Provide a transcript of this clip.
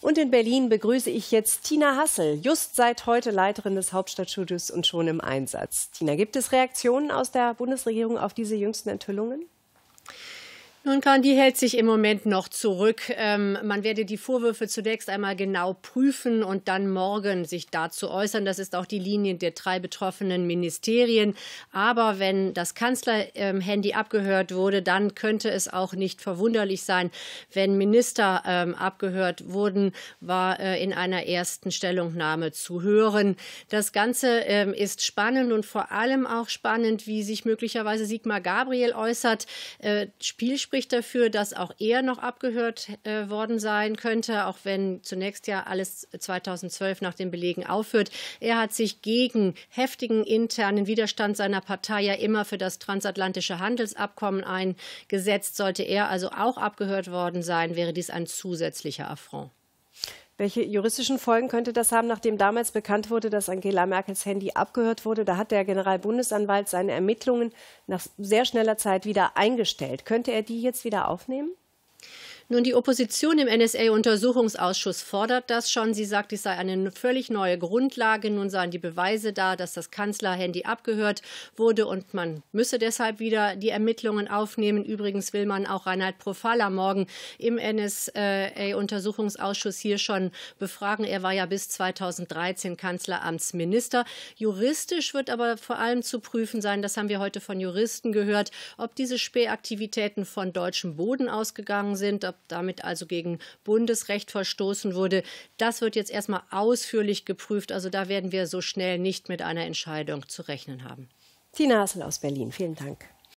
Und in Berlin begrüße ich jetzt Tina Hassel, just seit heute Leiterin des Hauptstadtstudios und schon im Einsatz. Tina, gibt es Reaktionen aus der Bundesregierung auf diese jüngsten Enthüllungen? Nun, Gandhi hält sich im Moment noch zurück. Ähm, man werde die Vorwürfe zunächst einmal genau prüfen und dann morgen sich dazu äußern. Das ist auch die Linie der drei betroffenen Ministerien. Aber wenn das Kanzlerhandy ähm, abgehört wurde, dann könnte es auch nicht verwunderlich sein, wenn Minister ähm, abgehört wurden, war äh, in einer ersten Stellungnahme zu hören. Das Ganze ähm, ist spannend und vor allem auch spannend, wie sich möglicherweise Sigmar Gabriel äußert. Äh, Spiel spricht dafür, dass auch er noch abgehört äh, worden sein könnte, auch wenn zunächst ja alles 2012 nach den Belegen aufhört. Er hat sich gegen heftigen internen Widerstand seiner Partei ja immer für das transatlantische Handelsabkommen eingesetzt. Sollte er also auch abgehört worden sein, wäre dies ein zusätzlicher Affront. Welche juristischen Folgen könnte das haben, nachdem damals bekannt wurde, dass Angela Merkels Handy abgehört wurde? Da hat der Generalbundesanwalt seine Ermittlungen nach sehr schneller Zeit wieder eingestellt. Könnte er die jetzt wieder aufnehmen? Nun, die Opposition im NSA-Untersuchungsausschuss fordert das schon. Sie sagt, es sei eine völlig neue Grundlage. Nun seien die Beweise da, dass das Kanzlerhandy abgehört wurde und man müsse deshalb wieder die Ermittlungen aufnehmen. Übrigens will man auch Reinhard Profala morgen im NSA-Untersuchungsausschuss hier schon befragen. Er war ja bis 2013 Kanzleramtsminister. Juristisch wird aber vor allem zu prüfen sein, das haben wir heute von Juristen gehört, ob diese Spähaktivitäten von deutschem Boden ausgegangen sind, ob damit also gegen Bundesrecht verstoßen wurde. Das wird jetzt erstmal ausführlich geprüft. Also da werden wir so schnell nicht mit einer Entscheidung zu rechnen haben. Tina Hassel aus Berlin, vielen Dank.